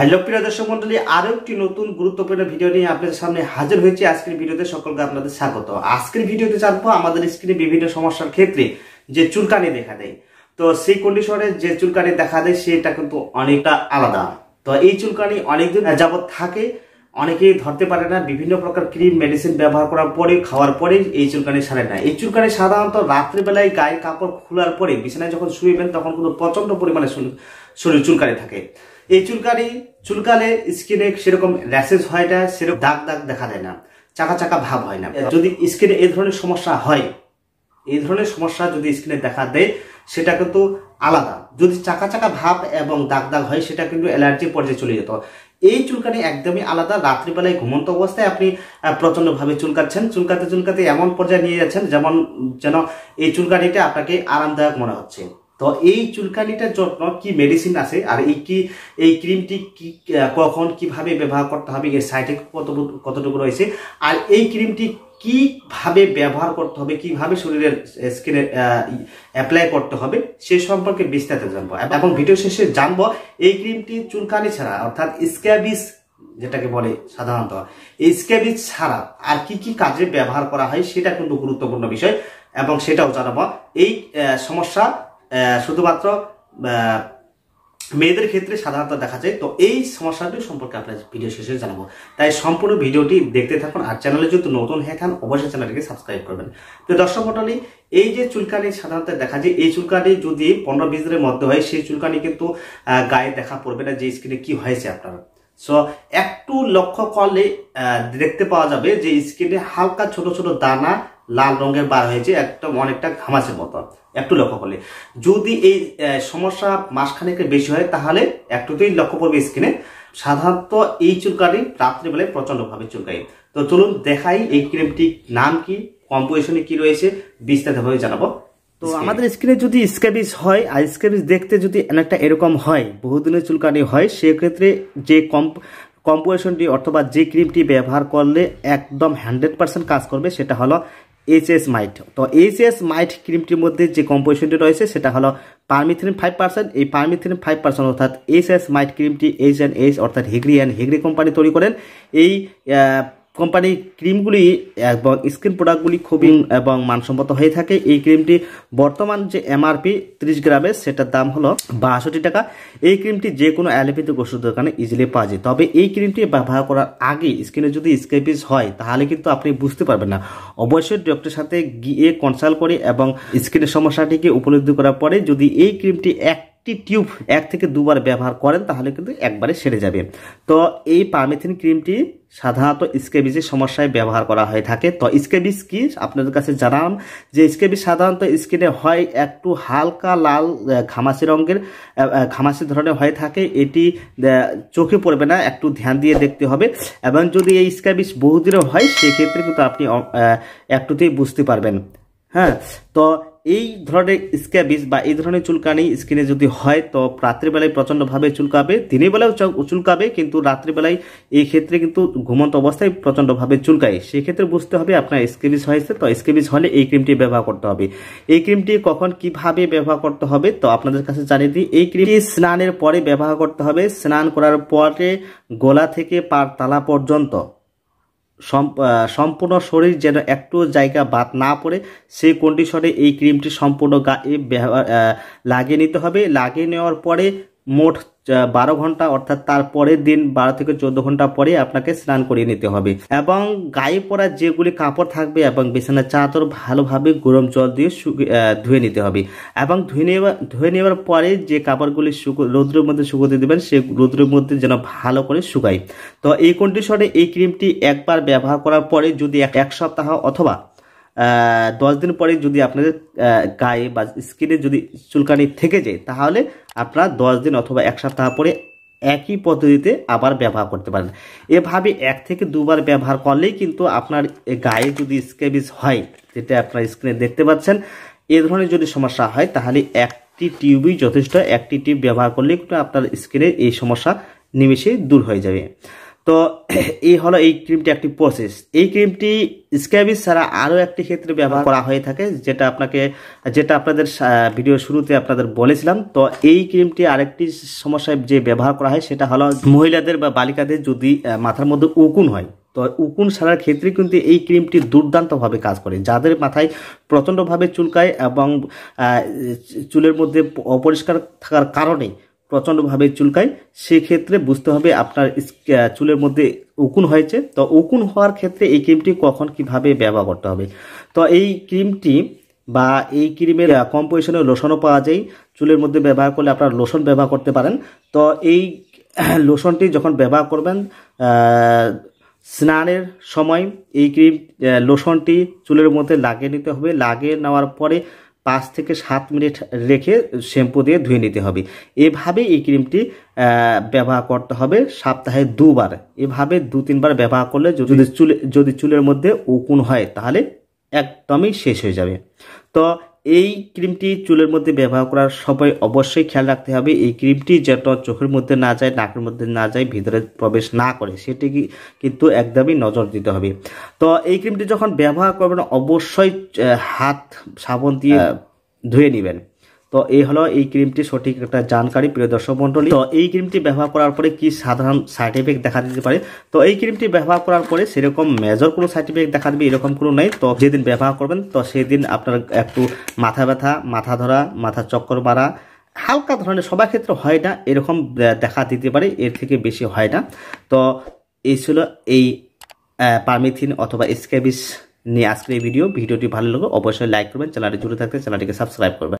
Hello প্রিয় দর্শক মন্ডলী আরও একটি নতুন গুরুত্বপূর্ণ ভিডিও নিয়ে আপনাদের সামনে হাজির হয়েছে আজকের ভিডিওতে সকলকে আপনাদের স্বাগত আজকের ভিডিওতে জানবো আমাদের স্কিনে বিভিন্ন সমস্যার ক্ষেত্রে যে চুলকানি দেখা দেয় তো সেই কন্ডিশনে যে চুলকানি দেখা দেয় সেটা কিন্তু অনেকটা আলাদা তো এই চুলকানি অনেকদিন যাবৎ থাকে অনেকেই ধরতে পারে না বিভিন্ন প্রকার ক্রিম মেডিসিন ব্যবহার করার পরে খাওয়ার পরে এই চুলকানি সারে না এই চুলকানি সাধারণত রাত্রিবেলায় গায়ে কাপড় খোলার পরে বিছানায় যখন শুয়েবেন তখন কিন্তু প্রচণ্ড পরিমাণে শরীর চুলকানি থাকে এই চুলকানি চুলকালে স্কিনে সেরকম র্যাসেজ হয় না সেরকম দাগ দাগ দেখা যায় না চাকা চাকা ভাব হয় না যদি স্কিনে এই ধরনের সমস্যা হয় এই ধরনের সমস্যা যদি স্কিনে দেখা দেয় সেটা কিন্তু আলাদা যদি চাকা চাকা ভাব এবং দাগ দাগ হয় সেটা কিন্তু অ্যালার্জি পর্যায়ে চলে যেত এই চুলকানি একদমই আলাদা রাত্রিবেলায় ঘুমন্ত অবস্থায় আপনি প্রচণ্ডভাবে চুলকাচ্ছেন চুলকাতে চুলকাতে এমন পর্যায়ে নিয়ে যাচ্ছেন যেমন যেন এই চুলকানিটা আপনাকে আরামদায়ক মনে হচ্ছে তো এই চুলকানিটার জন্য কি মেডিসিন আছে আর এই কি এই ক্রিমটি কি কখন কিভাবে ব্যবহার করতে হবে এর সাইড এফেক্ট কত কতটুকু রয়েছে আর এই ক্রিমটি কিভাবে ব্যবহার করতে হবে কিভাবে শরীরের স্কিনে অ্যাপ্লাই করতে হবে সে সম্পর্কে বিস্তারিত জানবো এবং ভিডিও শেষে জানবো এই ক্রিমটি চুলকানি ছাড়া অর্থাৎ স্ক্যাবিস যেটাকে বলে সাধারণত এই স্ক্যাবিস ছাড়া আর কি কি কাজে ব্যবহার করা হয় সেটা কিন্তু গুরুত্বপূর্ণ বিষয় এবং সেটাও জানাবো এই সমস্যা শুধুমাত্র মেয়েদের ক্ষেত্রে সাধারণত দেখা যায় তো এই সমস্যাটি সম্পর্কে আপনার ভিডিও শেষে জানাবো তাই সম্পূর্ণ ভিডিওটি দেখতে থাকুন আর চ্যানেলে যদি নতুন হয়ে থাকেন অবশ্যই চ্যানেলটিকে সাবস্ক্রাইব করবেন তো দর্শক মন্ডলী এই যে চুলকানি সাধারণত দেখা যায় এই চুলকানি যদি পনেরো বিশ দিনের মধ্যে হয় সেই চুলকানি কিন্তু গায়ে দেখা পড়বে না যে স্কিনে কি হয়েছে আপনার সো একটু লক্ষ্য করলে দেখতে পাওয়া যাবে যে স্কিনে হালকা ছোট ছোট দানা লাল রঙের বার হয়েছে একদম অনেকটা ঘামাচের মতো একটু লক্ষ্য করলে যদি এই সমস্যা মাসখানেকের বেশি হয় তাহলে একটুতেই লক্ষ্য করবে স্কিনে সাধারণত এই চুলকানি রাত্রিবেলায় প্রচণ্ডভাবে চুলকাই তো চলুন দেখাই এই ক্রিমটি নাম কি কম্পোজিশনে কি রয়েছে বিস্তারিতভাবে জানাবো তো আমাদের স্কিনে যদি স্ক্যাবিস হয় আর স্ক্যাবিস দেখতে যদি অনেকটা এরকম হয় বহুদিনের চুলকানি হয় সেক্ষেত্রে যে কম্প কম্পোজিশনটি অথবা যে ক্রিমটি ব্যবহার করলে একদম হান্ড্রেড পার্সেন্ট কাজ করবে সেটা হলো এইচএস মাইট তো এইচএস মাইট ক্রিমটির মধ্যে যে কম্পোজিশনটি রয়েছে সেটা হলো পারমিথিন ফাইভ পার্সেন্ট এই পারমিথিন ফাইভ পার্সেন্ট অর্থাৎ এইচএস মাইট ক্রিমটি এইচ অ্যান্ড এইচ অর্থাৎ হেগ্রি অ্যান্ড হেগ্রি কোম্পানি তৈরি করেন এই কোম্পানির ক্রিমগুলি এবং স্কিন প্রোডাক্টগুলি খুবই এবং মানসম্মত হয়ে থাকে এই ক্রিমটি বর্তমান যে এমআরপি ত্রিশ গ্রামের সেটার দাম হলো বাষট্টি টাকা এই ক্রিমটি যে কোনো অ্যালোপ্যাথিক ওষুধ দোকানে ইজিলি পাওয়া যায় তবে এই ক্রিমটি ব্যবহার করার আগে স্কিনে যদি স্কেপিস হয় তাহলে কিন্তু আপনি বুঝতে পারবেন না অবশ্যই ডক্টরের সাথে গিয়ে কনসাল্ট করে এবং স্কিনের সমস্যাটিকে উপলব্ধি করার পরে যদি এই ক্রিমটি এক একটি টিউব এক থেকে দুবার ব্যবহার করেন তাহলে কিন্তু একবারে সেরে যাবে তো এই পামিথিন ক্রিমটি সাধারণত স্কেবিজের সমস্যায় ব্যবহার করা হয়ে থাকে তো স্কেবিজ কি আপনাদের কাছে জানান যে স্কেবিজ সাধারণত স্কিনে হয় একটু হালকা লাল ঘামাসি রঙের ঘামাসি ধরনের হয়ে থাকে এটি চোখে পড়বে না একটু ধ্যান দিয়ে দেখতে হবে এবং যদি এই স্কেবিজ বহুদিনও হয় সেক্ষেত্রে কিন্তু আপনি একটুতেই বুঝতে পারবেন হ্যাঁ তো এই ধরনের স্ক্যাবিস বা এই ধরনের চুলকানি স্কিনে যদি হয় তো রাত্রিবেলায় প্রচণ্ডভাবে চুলকাবে দিনের বেলায় চুলকাবে কিন্তু রাত্রিবেলায় এই ক্ষেত্রে কিন্তু ঘুমন্ত অবস্থায় প্রচণ্ডভাবে চুলকায় সেক্ষেত্রে বুঝতে হবে আপনার স্ক্যাবিস হয়েছে তো স্ক্যাবিস হলে এই ক্রিমটি ব্যবহার করতে হবে এই ক্রিমটি কখন কিভাবে ব্যবহার করতে হবে তো আপনাদের কাছে জানিয়ে দিই এই ক্রিমটি স্নানের পরে ব্যবহার করতে হবে স্নান করার পরে গলা থেকে পার তালা পর্যন্ত সম্পূর্ণ শরীর যেন একটু জায়গা বাদ না পড়ে সেই কন্ডিশনে এই ক্রিমটি সম্পূর্ণ গায়ে লাগিয়ে নিতে হবে লাগিয়ে নেওয়ার পরে মোট বারো ঘন্টা অর্থাৎ তার পরের দিন বারো থেকে চোদ্দ ঘন্টা পরে আপনাকে স্নান করিয়ে নিতে হবে এবং গায়ে পরা যেগুলি কাপড় থাকবে এবং বিছানার চাঁদর ভালোভাবে গরম জল দিয়ে ধুয়ে নিতে হবে এবং ধুয়ে নেওয়া ধুয়ে নেওয়ার পরে যে কাপড়গুলি শুকো রৌদ্রের মধ্যে শুকোতে দেবেন সে রৌদ্রের মধ্যে যেন ভালো করে শুকায় তো এই কন্ডিশনে এই ক্রিমটি একবার ব্যবহার করার পরে যদি এক সপ্তাহ অথবা দশ দিন পরে যদি আপনাদের গায়ে বা স্কিনে যদি চুলকানি থেকে যায় তাহলে আপনারা দশ দিন অথবা এক সপ্তাহ পরে একই পদ্ধতিতে আবার ব্যবহার করতে পারেন এভাবে এক থেকে দুবার ব্যবহার করলেই কিন্তু আপনার গায়ে যদি স্কেবিস হয় যেটা আপনার স্ক্রিনে দেখতে পাচ্ছেন এ ধরনের যদি সমস্যা হয় তাহলে একটি টিউবই যথেষ্ট একটি টিউব ব্যবহার করলে কিন্তু আপনার স্কিনে এই সমস্যা নিমেষে দূর হয়ে যাবে তো এই হলো এই ক্রিমটি একটি প্রসেস এই ক্রিমটি স্ক্যাবিস ছাড়া আরও একটি ক্ষেত্রে ব্যবহার করা হয়ে থাকে যেটা আপনাকে যেটা আপনাদের ভিডিও শুরুতে আপনাদের বলেছিলাম তো এই ক্রিমটি আরেকটি সমস্যায় যে ব্যবহার করা হয় সেটা হলো মহিলাদের বা বালিকাদের যদি মাথার মধ্যে উকুন হয় তো উকুন সারার ক্ষেত্রে কিন্তু এই ক্রিমটি দুর্দান্তভাবে কাজ করে যাদের মাথায় প্রচণ্ডভাবে চুলকায় এবং চুলের মধ্যে অপরিষ্কার থাকার কারণে প্রচণ্ডভাবে চুলকায় সেক্ষেত্রে বুঝতে হবে আপনার চুলের মধ্যে উকুন হয়েছে তো উকুন হওয়ার ক্ষেত্রে এই ক্রিমটি কখন কিভাবে ব্যবহার করতে হবে তো এই ক্রিমটি বা এই ক্রিমের কম লোশনও পাওয়া যায় চুলের মধ্যে ব্যবহার করলে আপনার লোশন ব্যবহার করতে পারেন তো এই লোশনটি যখন ব্যবহার করবেন স্নানের সময় এই ক্রিম লোশনটি চুলের মধ্যে লাগিয়ে নিতে হবে লাগিয়ে নেওয়ার পরে পাঁচ থেকে সাত মিনিট রেখে শ্যাম্পু দিয়ে ধুয়ে নিতে হবে এভাবে এই ক্রিমটি ব্যবহার করতে হবে সপ্তাহে দুবার এভাবে দু তিনবার ব্যবহার করলে যদি চুল যদি চুলের মধ্যে উকুন হয় তাহলে একদমই শেষ হয়ে যাবে তো এই ক্রিমটি চুলের মধ্যে ব্যবহার করার সময় অবশ্যই খেয়াল রাখতে হবে এই ক্রিমটি যেন চোখের মধ্যে না যায় নাকের মধ্যে না যায় ভিতরে প্রবেশ না করে সেটি কিন্তু একদমই নজর দিতে হবে তো এই ক্রিমটি যখন ব্যবহার করবেন অবশ্যই হাত সাবন দিয়ে হ্যাঁ। ধুয়ে নেবেন তো এই হলো এই ক্রিমটি সঠিক একটা জানকারি প্রিয় দর্শক মন্ডলী তো এই ক্রিমটি ব্যবহার করার পরে কি সাধারণ সাইড এফেক্ট দেখা দিতে পারে তো এই ক্রিমটি ব্যবহার করার পরে সেরকম মেজর কোনো সাইড এফেক্ট দেখা দিবে এরকম কোনো নেই তো যেদিন ব্যবহার করবেন তো সেই দিন আপনার একটু মাথা ব্যথা মাথা ধরা মাথা চক্কর বাড়া হালকা ধরনের সবার ক্ষেত্রে হয় না এরকম দেখা দিতে পারে এর থেকে বেশি হয় না তো এই ছিল এই পারমিথিন অথবা স্ক্যাবিস নিয়ে আজকের এই ভিডিও ভিডিওটি ভালো লাগলে অবশ্যই লাইক করবেন চ্যানেলটি জুড়ে থাকতে চ্যানেলটিকে সাবস্ক্রাইব করবেন